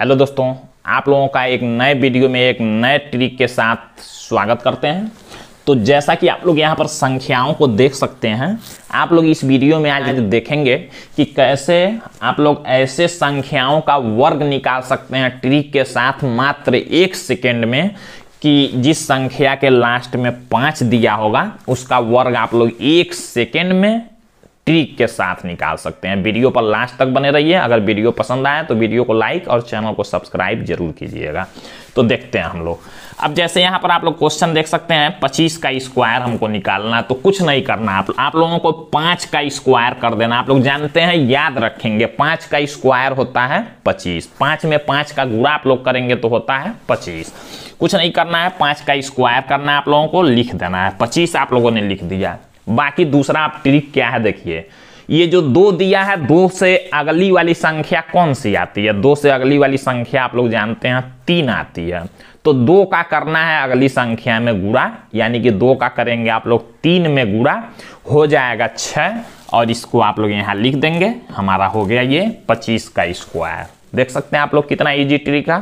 Hello दोस्तों आप लोगों का एक नए वीडियो में एक नए ट्रिक के साथ स्वागत करते हैं तो जैसा कि आप लोग यहाँ पर संख्याओं को देख सकते हैं आप लोग इस वीडियो में आज हाँ। देखेंगे कि कैसे आप लोग ऐसे संख्याओं का वर्ग निकाल सकते हैं ट्रिक के साथ मात्र एक सेकेंड में कि जिस संख्या के लास्ट में पाँच दिया होगा उसका वर्ग आप लोग एक सेकेंड में ट्रिक के साथ निकाल सकते हैं वीडियो पर लास्ट तक बने रहिए अगर वीडियो पसंद आए तो वीडियो को लाइक और चैनल को सब्सक्राइब जरूर कीजिएगा तो देखते हैं हम लोग अब जैसे यहाँ पर आप लोग क्वेश्चन देख सकते हैं पच्चीस का स्क्वायर हमको निकालना तो कुछ नहीं करना आप आप लोगों को पाँच का स्क्वायर कर देना आप लोग जानते हैं याद रखेंगे पाँच का स्क्वायर होता है पच्चीस पाँच में पाँच का गुड़ा आप लोग करेंगे तो होता है पच्चीस कुछ नहीं करना है पाँच का स्क्वायर करना है आप लोगों को लिख देना है पच्चीस आप लोगों ने लिख दिया बाकी दूसरा आप ट्रिक क्या है देखिए ये जो दो दिया है दो से अगली वाली संख्या कौन सी आती है दो से अगली वाली संख्या आप लोग जानते हैं तीन आती है तो दो का करना है अगली संख्या में गुड़ा यानी कि दो का करेंगे आप लोग तीन में गुड़ा हो जाएगा छः और इसको आप लोग यहाँ लिख देंगे हमारा हो गया ये पच्चीस का स्क्वायर देख सकते हैं आप लोग कितना इजी ट्रिक है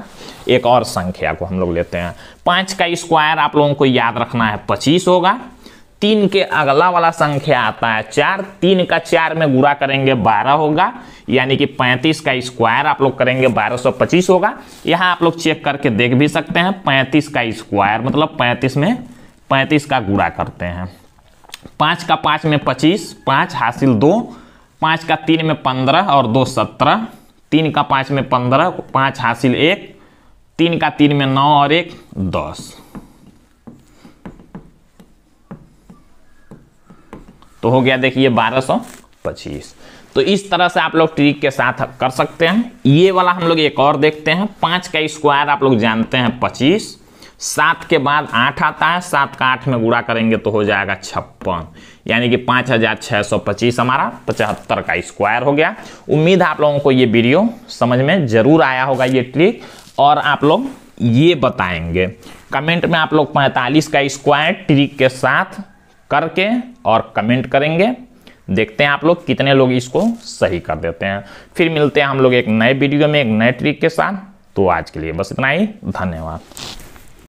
एक और संख्या को हम लोग लेते हैं पाँच का स्क्वायर आप लोगों को याद रखना है पच्चीस होगा तीन के अगला वाला संख्या आता है चार तीन का चार में गुरा करेंगे बारह होगा यानी कि पैंतीस का स्क्वायर आप लोग करेंगे बारह सौ पच्चीस होगा यहाँ आप लोग चेक करके देख भी सकते हैं पैंतीस का स्क्वायर मतलब पैंतीस में पैंतीस का गुड़ा करते हैं पाँच का पाँच में पच्चीस पाँच हासिल दो पाँच का तीन में पंद्रह और दो सत्रह तीन का पाँच में पंद्रह पाँच हासिल एक तीन का तीन में नौ और एक दस तो हो गया देखिए बारह सौ पच्चीस तो इस तरह से आप लोग ट्रिक के साथ कर सकते हैं ये वाला हम लोग एक और देखते हैं पाँच का स्क्वायर आप लोग जानते हैं पच्चीस सात के बाद आठ आता है सात का आठ में गुड़ा करेंगे तो हो जाएगा छप्पन यानी कि पाँच हज़ार छः सौ पच्चीस हमारा पचहत्तर का स्क्वायर हो गया उम्मीद आप लोगों को ये वीडियो समझ में ज़रूर आया होगा ये ट्रिक और आप लोग ये बताएंगे कमेंट में आप लोग पैंतालीस का स्क्वायर ट्रिक के साथ करके और कमेंट करेंगे देखते हैं आप लोग कितने लोग इसको सही कर देते हैं फिर मिलते हैं हम लोग एक नए वीडियो में एक नए ट्रिक के साथ तो आज के लिए बस इतना ही धन्यवाद